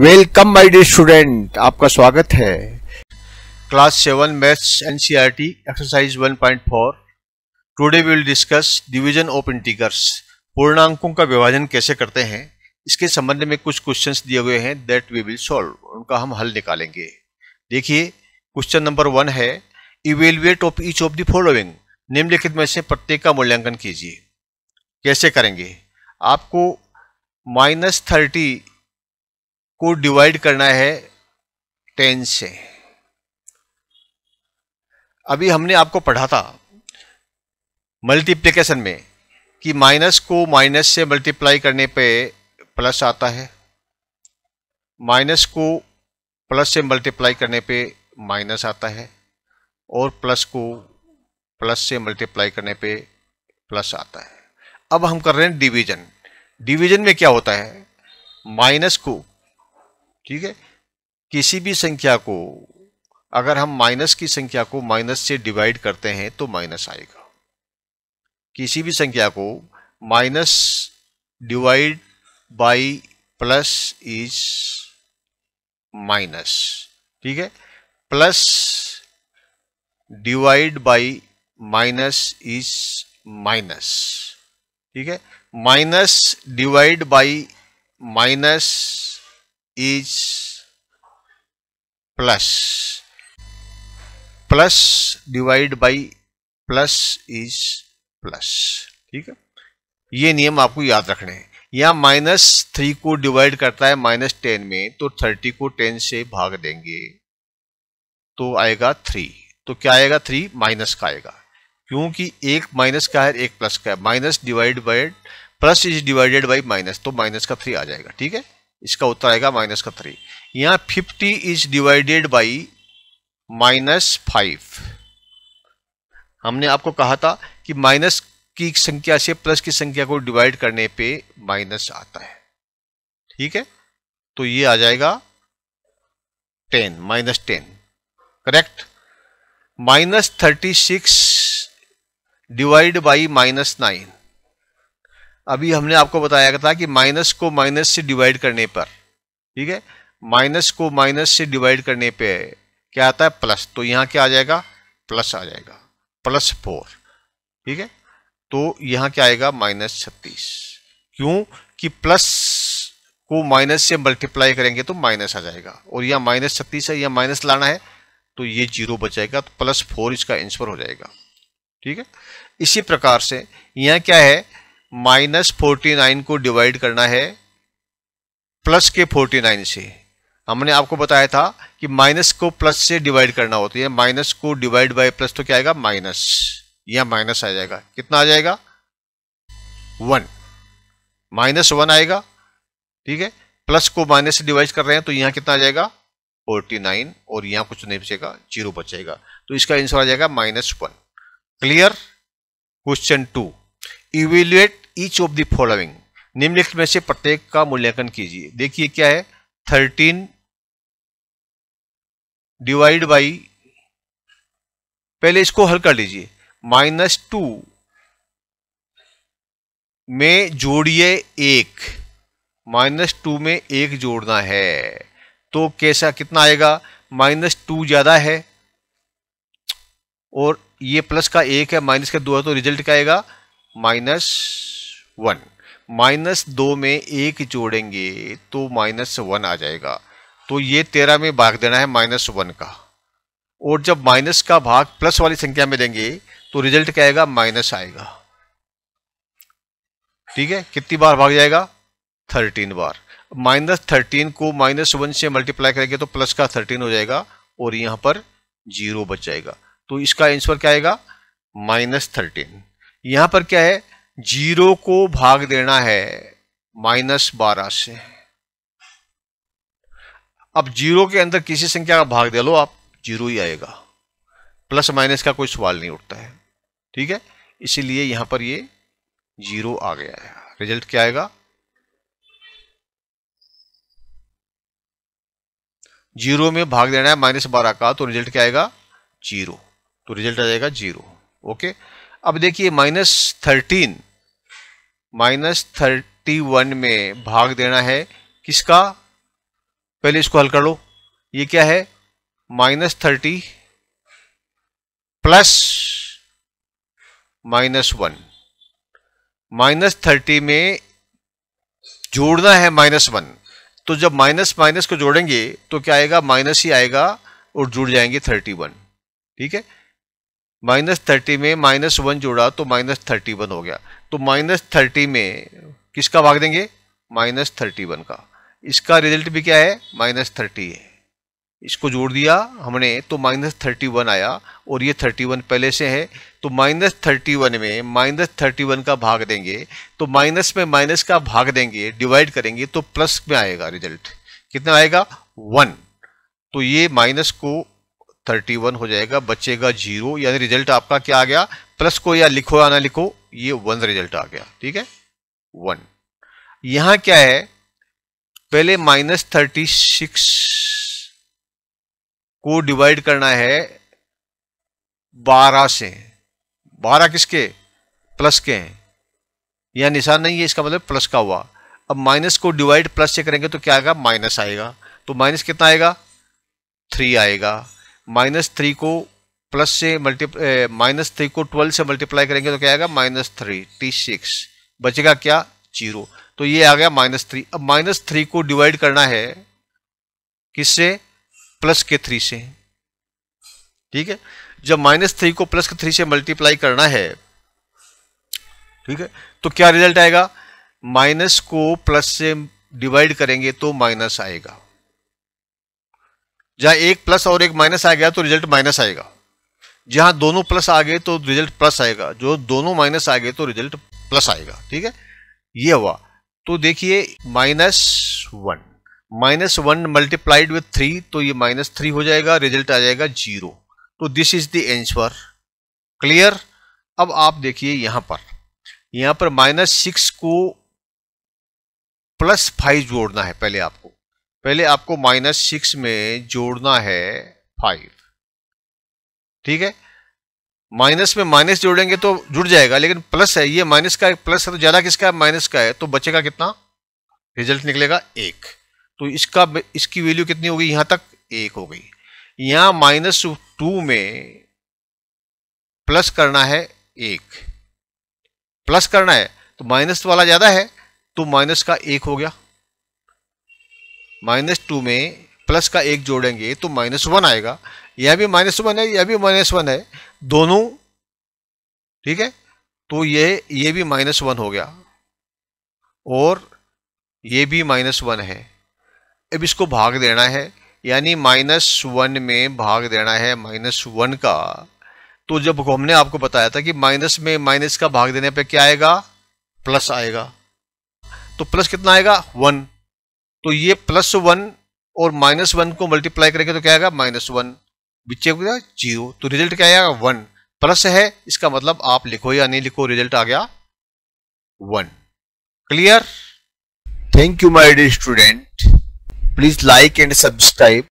welcome my dear student आपका स्वागत है class seven maths NCERT exercise 1.4 today we will discuss division of integers पूर्णांकों का विभाजन कैसे करते हैं इसके संबंध में कुछ क्वेश्चंस दिए हुए हैं दैट वी विल सॉल्व उनका हम हल निकालेंगे देखिए क्वेश्चन नंबर वन है evaluate of each of the following निम्नलिखित में से प्रत्येक का मूल्यांकन कीजिए कैसे करेंगे आपको माइनस थर्टी को डिवाइड करना है टेन से अभी हमने आपको पढ़ा था मल्टीप्लिकेशन में कि माइनस को माइनस से मल्टीप्लाई करने पे प्लस आता है माइनस को प्लस से मल्टीप्लाई करने पे माइनस आता है और प्लस को प्लस से मल्टीप्लाई करने पे प्लस आता है अब हम कर रहे हैं डिवीजन डिवीजन में क्या होता है माइनस को ठीक है किसी भी संख्या को अगर हम माइनस की संख्या को माइनस से डिवाइड करते हैं तो माइनस आएगा किसी भी संख्या को minus divide by plus is minus ठीक है plus divide by minus is minus ठीक है minus divide by minus is plus plus divide by plus is plus ठीक है ये नियम आपको याद रखने हैं या माइनस थ्री को डिवाइड करता है माइनस टेन में तो थर्टी को टेन से भाग देंगे तो आएगा थ्री तो क्या आएगा थ्री माइनस का आएगा क्योंकि एक माइनस का है एक प्लस का है minus divide by plus is divided by minus तो माइनस का थ्री आ जाएगा ठीक है इसका उत्तर आएगा माइनस का थ्री यहां fifty is divided by minus five हमने आपको कहा था कि माइनस की संख्या से प्लस की संख्या को डिवाइड करने पे माइनस आता है ठीक है तो ये आ जाएगा ten minus ten correct minus thirty six divide by minus nine अभी हमने आपको बताया था कि माइनस को माइनस से डिवाइड करने पर ठीक है माइनस को माइनस से डिवाइड करने पे क्या आता है प्लस तो यहाँ क्या आ जाएगा प्लस आ जाएगा प्लस फोर ठीक है तो यहाँ क्या आएगा माइनस छत्तीस क्यों कि प्लस को माइनस से मल्टीप्लाई करेंगे तो माइनस आ जाएगा और यहाँ माइनस छत्तीस है या माइनस लाना है तो ये जीरो बच जाएगा तो प्लस फोर इसका आंसर हो जाएगा ठीक है इसी प्रकार से यहाँ क्या है माइनस फोर्टी नाइन को डिवाइड करना है प्लस के फोर्टी नाइन से हमने आपको बताया था कि माइनस को प्लस से डिवाइड करना होता है माइनस को डिवाइड बाय प्लस तो क्या आएगा माइनस या माइनस आ जाएगा कितना आ जाएगा वन माइनस वन आएगा ठीक है प्लस को माइनस से डिवाइड कर रहे हैं तो यहां कितना आ जाएगा फोर्टी नाइन और यहां कुछ नहीं बचेगा जीरो बचेगा तो इसका आंसर आ जाएगा minus one clear question two evaluate each of the following निम्नलिखित में से प्रत्येक का मूल्यांकन कीजिए देखिए क्या है थर्टीन डिवाइड बाई पहले इसको हल कर लीजिए माइनस टू में जोड़िए एक माइनस टू में एक जोड़ना है तो कैसा कितना आएगा माइनस टू ज़्यादा है और ये प्लस का एक है माइनस का दो है तो रिजल्ट क्या आएगा माइनस वन माइनस दो में एक जोड़ेंगे तो माइनस वन आ जाएगा तो ये तेरह में भाग देना है माइनस वन का और जब माइनस का भाग प्लस वाली संख्या में देंगे तो रिजल्ट क्या आएगा माइनस आएगा ठीक है कितनी बार भाग जाएगा थर्टीन बार माइनस थर्टीन को माइनस वन से मल्टीप्लाई करेंगे तो प्लस का थर्टीन हो जाएगा और यहां पर जीरो बच जाएगा तो इसका आंसर क्या आएगा माइनस थर्टीन यहां पर क्या है जीरो को भाग देना है माइनस बारह से अब जीरो के अंदर किसी संख्या का भाग दे लो आप जीरो ही आएगा प्लस माइनस का कोई सवाल नहीं उठता है ठीक है इसीलिए यहां पर ये जीरो आ गया है रिजल्ट क्या आएगा जीरो में भाग देना है माइनस बारह का तो रिजल्ट क्या आएगा जीरो तो रिजल्ट आ जाएगा जीरो ओके अब देखिए minus thirteen minus thirty one में भाग देना है किसका पहले इसको हल कर लो ये क्या है minus thirty plus minus one minus thirty में जोड़ना है माइनस वन तो जब माइनस माइनस को जोड़ेंगे तो क्या आएगा माइनस ही आएगा और जुड़ जाएंगे थर्टी वन ठीक है माइनस थर्टी में माइनस वन जोड़ा तो माइनस थर्टी वन हो गया तो माइनस थर्टी में किसका भाग देंगे माइनस थर्टी वन का इसका रिजल्ट भी क्या है माइनस थर्टी है इसको जोड़ दिया हमने तो माइनस थर्टी वन आया और ये थर्टी वन पहले से है तो माइनस थर्टी वन में माइनस थर्टी वन का भाग देंगे तो माइनस में माइनस का भाग देंगे डिवाइड करेंगे तो प्लस में आएगा रिजल्ट कितना आएगा वन तो ये माइनस को थर्टी वन हो जाएगा बचेगा जीरो यानी रिजल्ट आपका क्या आ गया प्लस को या लिखो या ना लिखो ये वन रिजल्ट आ गया ठीक है वन यहां क्या है पहले माइनस थर्टी सिक्स को डिवाइड करना है बारह से बारह किसके प्लस के हैं यह निशान नहीं है इसका मतलब प्लस का हुआ अब माइनस को डिवाइड प्लस से करेंगे तो क्या आएगा माइनस आएगा तो माइनस कितना आएगा थ्री आएगा माइनस थ्री को प्लस से मल्टीप्लाई माइनस थ्री को ट्वेल्व से मल्टीप्लाई करेंगे तो क्या आएगा माइनस थ्री टी सिक्स बचेगा क्या जीरो तो ये आ गया माइनस थ्री अब माइनस थ्री को डिवाइड करना है किससे प्लस के थ्री से ठीक है जब माइनस थ्री को प्लस के थ्री से मल्टीप्लाई करना है ठीक है तो क्या रिजल्ट आएगा माइनस को प्लस से डिवाइड करेंगे तो माइनस आएगा जहां एक प्लस और एक माइनस आ गया तो रिजल्ट माइनस आएगा जहां दोनों प्लस आ गए तो रिजल्ट प्लस आएगा जो दोनों माइनस आ गए तो रिजल्ट प्लस आएगा ठीक है ये हुआ तो देखिए minus one minus one multiplied with three तो ये माइनस थ्री हो जाएगा रिजल्ट आ जाएगा जीरो तो this is the answer clear अब आप देखिए यहां पर यहां पर माइनस सिक्स को प्लस फाइव जोड़ना है पहले आपको पहले आपको माइनस सिक्स में जोड़ना है फाइव ठीक है माइनस में माइनस जोड़ेंगे तो जुड़ जाएगा लेकिन प्लस है ये माइनस का प्लस है तो ज्यादा किसका है माइनस का है तो बचेगा कितना रिजल्ट निकलेगा एक तो इसका इसकी वैल्यू कितनी होगी यहां तक एक हो गई यहां माइनस टू में प्लस करना है एक प्लस करना है तो माइनस वाला ज्यादा है तो माइनस का एक हो गया माइनस टू में प्लस का एक जोड़ेंगे तो माइनस वन आएगा यह भी माइनस वन है यह भी माइनस वन है दोनों ठीक है तो ये ये भी माइनस वन हो गया और ये भी माइनस वन है अब इसको भाग देना है यानी माइनस वन में भाग देना है माइनस वन का तो जब हमने आपको बताया था कि माइनस में माइनस का भाग देने पे क्या आएगा प्लस आएगा तो प्लस कितना आएगा वन तो ये प्लस वन और माइनस वन को मल्टीप्लाई करेंगे तो क्या आएगा माइनस वन बीचे को जीरो तो रिजल्ट क्या आएगा वन प्लस है इसका मतलब आप लिखो या नहीं लिखो रिजल्ट आ गया one clear thank you my dear student please like and subscribe